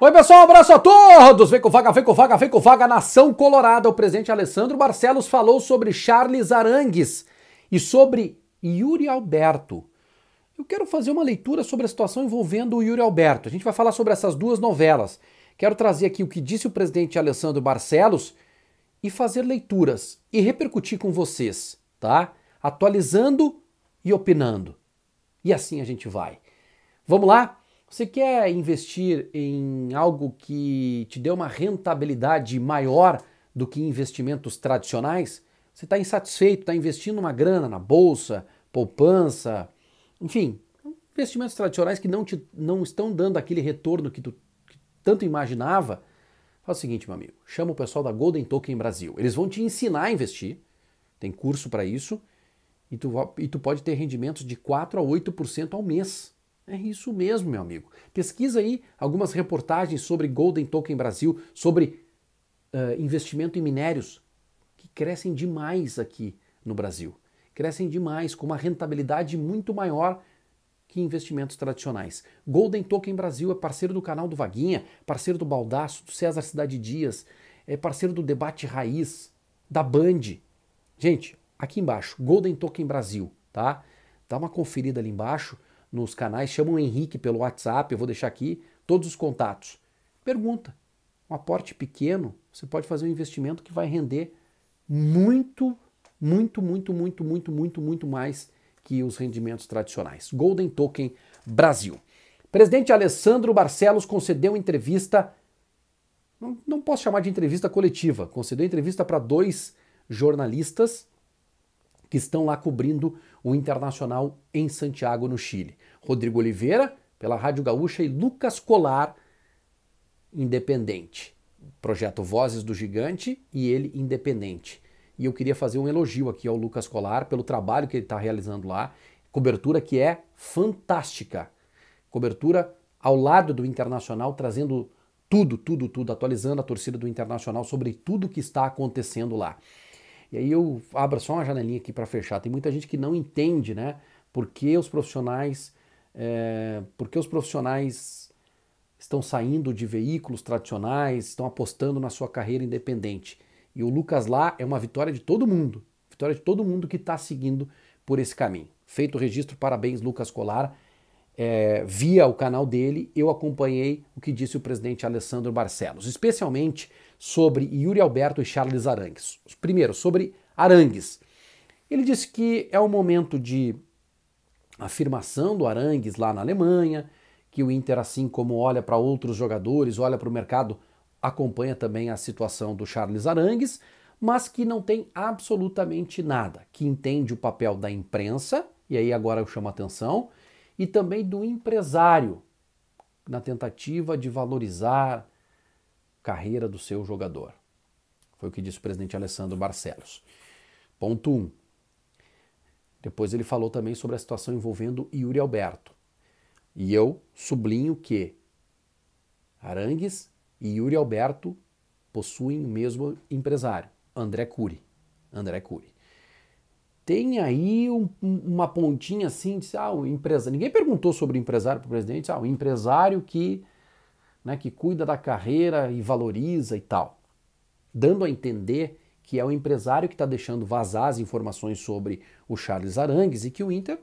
Oi, pessoal, um abraço a todos! Vem com vaga, vem com vaga, vem com vaga, nação colorada. O presidente Alessandro Barcelos falou sobre Charles Arangues e sobre Yuri Alberto. Eu quero fazer uma leitura sobre a situação envolvendo o Yuri Alberto. A gente vai falar sobre essas duas novelas. Quero trazer aqui o que disse o presidente Alessandro Barcelos e fazer leituras e repercutir com vocês, tá? Atualizando e opinando. E assim a gente vai. Vamos lá? Você quer investir em algo que te dê uma rentabilidade maior do que investimentos tradicionais? Você está insatisfeito, está investindo uma grana na bolsa, poupança, enfim, investimentos tradicionais que não, te, não estão dando aquele retorno que tu que tanto imaginava? Faz o seguinte, meu amigo, chama o pessoal da Golden Token Brasil. Eles vão te ensinar a investir, tem curso para isso, e tu, e tu pode ter rendimentos de 4 a 8% ao mês. É isso mesmo, meu amigo. Pesquisa aí algumas reportagens sobre Golden Token Brasil, sobre uh, investimento em minérios, que crescem demais aqui no Brasil. Crescem demais, com uma rentabilidade muito maior que investimentos tradicionais. Golden Token Brasil é parceiro do canal do Vaguinha, parceiro do Baldaço, do César Cidade Dias, é parceiro do Debate Raiz, da Band. Gente, aqui embaixo, Golden Token Brasil, tá? Dá uma conferida ali embaixo nos canais, chama o Henrique pelo WhatsApp, eu vou deixar aqui todos os contatos. Pergunta. Um aporte pequeno, você pode fazer um investimento que vai render muito, muito, muito, muito, muito, muito, muito mais que os rendimentos tradicionais. Golden Token Brasil. Presidente Alessandro Barcelos concedeu entrevista, não, não posso chamar de entrevista coletiva, concedeu entrevista para dois jornalistas que estão lá cobrindo o Internacional em Santiago, no Chile. Rodrigo Oliveira, pela Rádio Gaúcha, e Lucas Colar, independente. Projeto Vozes do Gigante e ele independente. E eu queria fazer um elogio aqui ao Lucas Colar pelo trabalho que ele está realizando lá. Cobertura que é fantástica. Cobertura ao lado do Internacional, trazendo tudo, tudo, tudo, atualizando a torcida do Internacional sobre tudo que está acontecendo lá. E aí eu abro só uma janelinha aqui para fechar. Tem muita gente que não entende, né? Por que os profissionais, é, por que os profissionais estão saindo de veículos tradicionais, estão apostando na sua carreira independente. E o Lucas lá é uma vitória de todo mundo, vitória de todo mundo que está seguindo por esse caminho. Feito o registro, parabéns Lucas Colar é, via o canal dele, eu acompanhei o que disse o presidente Alessandro Barcelos, especialmente sobre Yuri Alberto e Charles Arangues. Primeiro, sobre Arangues. Ele disse que é um momento de afirmação do Arangues lá na Alemanha, que o Inter, assim como olha para outros jogadores, olha para o mercado, acompanha também a situação do Charles Arangues, mas que não tem absolutamente nada, que entende o papel da imprensa, e aí agora eu chamo a atenção, e também do empresário na tentativa de valorizar a carreira do seu jogador. Foi o que disse o presidente Alessandro Barcelos. Ponto 1. Um. Depois ele falou também sobre a situação envolvendo Yuri Alberto. E eu sublinho que Arangues e Yuri Alberto possuem o mesmo empresário, André Cury. André Cury tem aí um, uma pontinha assim, de, ah, empresário. Ninguém perguntou sobre empresário para o presidente, ah, o empresário que, né, que cuida da carreira e valoriza e tal. Dando a entender que é o empresário que está deixando vazar as informações sobre o Charles Arangues e que o Inter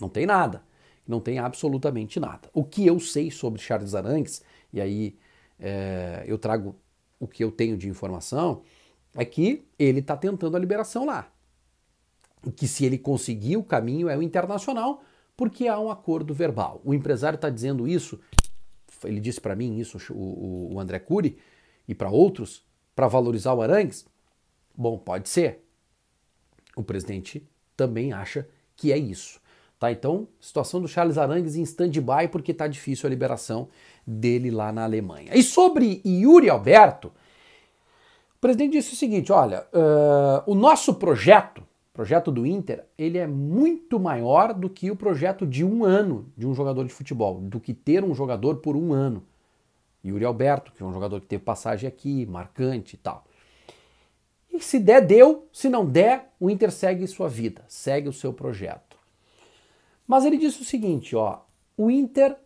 não tem nada, não tem absolutamente nada. O que eu sei sobre Charles Arangues, e aí é, eu trago o que eu tenho de informação, é que ele está tentando a liberação lá que se ele conseguir o caminho é o internacional, porque há um acordo verbal. O empresário está dizendo isso, ele disse para mim isso, o, o André Cury, e para outros, para valorizar o Arangues? Bom, pode ser. O presidente também acha que é isso. Tá, então, situação do Charles Arangues em stand-by porque está difícil a liberação dele lá na Alemanha. E sobre Yuri Alberto, o presidente disse o seguinte: olha, uh, o nosso projeto projeto do Inter ele é muito maior do que o projeto de um ano de um jogador de futebol, do que ter um jogador por um ano. Yuri Alberto, que é um jogador que teve passagem aqui, marcante e tal. E se der, deu. Se não der, o Inter segue sua vida, segue o seu projeto. Mas ele disse o seguinte, ó, o Inter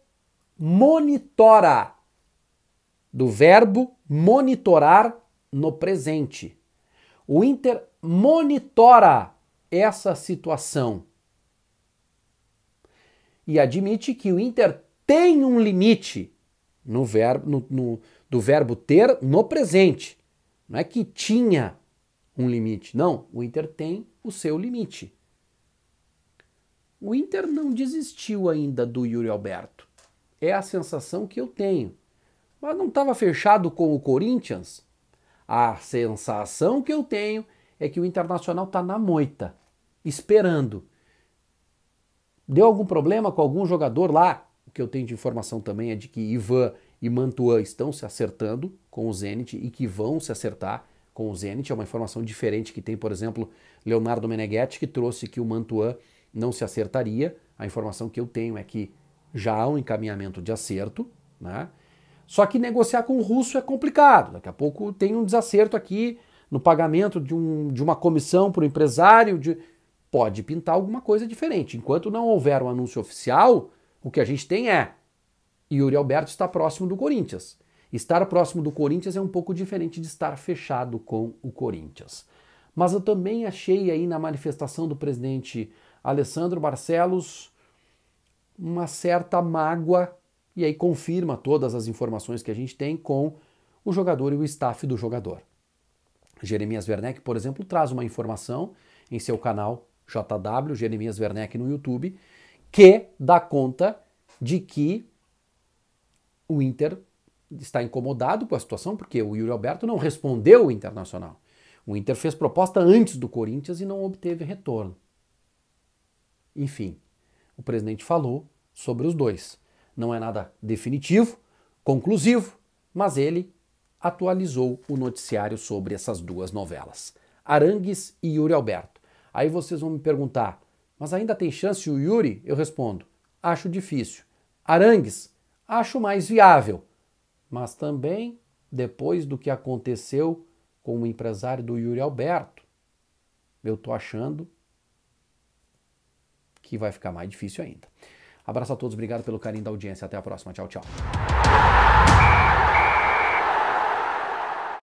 monitora, do verbo monitorar no presente. O Inter monitora essa situação. E admite que o Inter tem um limite no verbo, no, no, do verbo ter no presente. Não é que tinha um limite. Não, o Inter tem o seu limite. O Inter não desistiu ainda do Yuri Alberto. É a sensação que eu tenho. Mas não estava fechado com o Corinthians? A sensação que eu tenho é que o Internacional está na moita, esperando. Deu algum problema com algum jogador lá? O que eu tenho de informação também é de que Ivan e Mantua estão se acertando com o Zenit e que vão se acertar com o Zenit. É uma informação diferente que tem, por exemplo, Leonardo Meneghetti, que trouxe que o Mantua não se acertaria. A informação que eu tenho é que já há um encaminhamento de acerto, né? Só que negociar com o russo é complicado. Daqui a pouco tem um desacerto aqui, no pagamento de, um, de uma comissão para o empresário, de... pode pintar alguma coisa diferente. Enquanto não houver um anúncio oficial, o que a gente tem é Yuri Alberto está próximo do Corinthians. Estar próximo do Corinthians é um pouco diferente de estar fechado com o Corinthians. Mas eu também achei aí na manifestação do presidente Alessandro Barcelos uma certa mágoa, e aí confirma todas as informações que a gente tem com o jogador e o staff do jogador. Jeremias Werneck, por exemplo, traz uma informação em seu canal JW, Jeremias Werneck no YouTube, que dá conta de que o Inter está incomodado com a situação, porque o Yuri Alberto não respondeu o Internacional. O Inter fez proposta antes do Corinthians e não obteve retorno. Enfim, o presidente falou sobre os dois. Não é nada definitivo, conclusivo, mas ele atualizou o noticiário sobre essas duas novelas, Arangues e Yuri Alberto. Aí vocês vão me perguntar, mas ainda tem chance o Yuri? Eu respondo, acho difícil. Arangues, acho mais viável. Mas também, depois do que aconteceu com o empresário do Yuri Alberto, eu tô achando que vai ficar mais difícil ainda. Abraço a todos, obrigado pelo carinho da audiência. Até a próxima. Tchau, tchau.